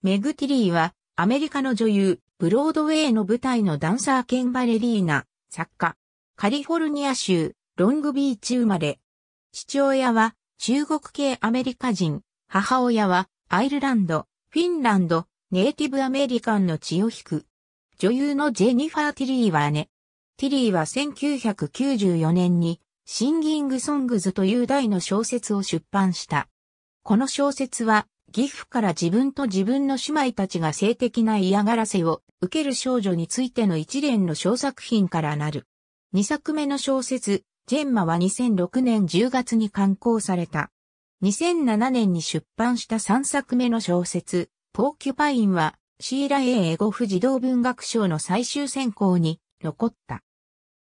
メグ・ティリーは、アメリカの女優、ブロードウェイの舞台のダンサー兼バレリーナ、作家。カリフォルニア州、ロングビーチ生まれ。父親は、中国系アメリカ人、母親は、アイルランド、フィンランド、ネイティブアメリカンの血を引く。女優のジェニファー・ティリーは姉。ティリーは1994年に、シンギング・ソングズという題の小説を出版した。この小説は、義父から自分と自分の姉妹たちが性的な嫌がらせを受ける少女についての一連の小作品からなる。二作目の小説、ジェンマは2006年10月に刊行された。2007年に出版した三作目の小説、ポーキュパインは、シーラエー・エゴフ児童文学賞の最終選考に残った。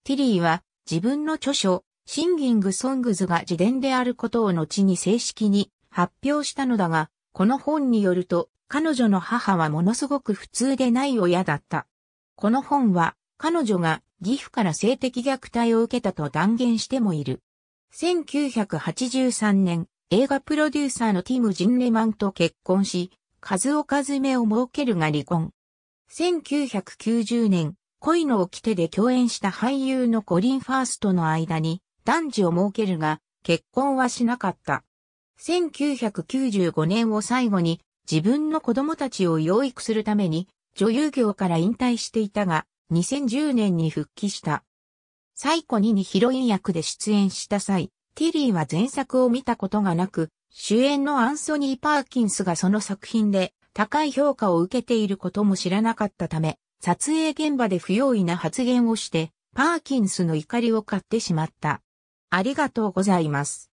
ティリーは自分の著書、シンギング・ソングズが自伝であることを後に正式に発表したのだが、この本によると、彼女の母はものすごく普通でない親だった。この本は、彼女が義父から性的虐待を受けたと断言してもいる。1983年、映画プロデューサーのティム・ジンレマンと結婚し、数おかずめを設けるが離婚。1990年、恋の掟で共演した俳優のコリン・ファーストの間に男児を設けるが、結婚はしなかった。1995年を最後に自分の子供たちを養育するために女優業から引退していたが2010年に復帰した。最古2にヒロイン役で出演した際、ティリーは前作を見たことがなく、主演のアンソニー・パーキンスがその作品で高い評価を受けていることも知らなかったため、撮影現場で不用意な発言をして、パーキンスの怒りを買ってしまった。ありがとうございます。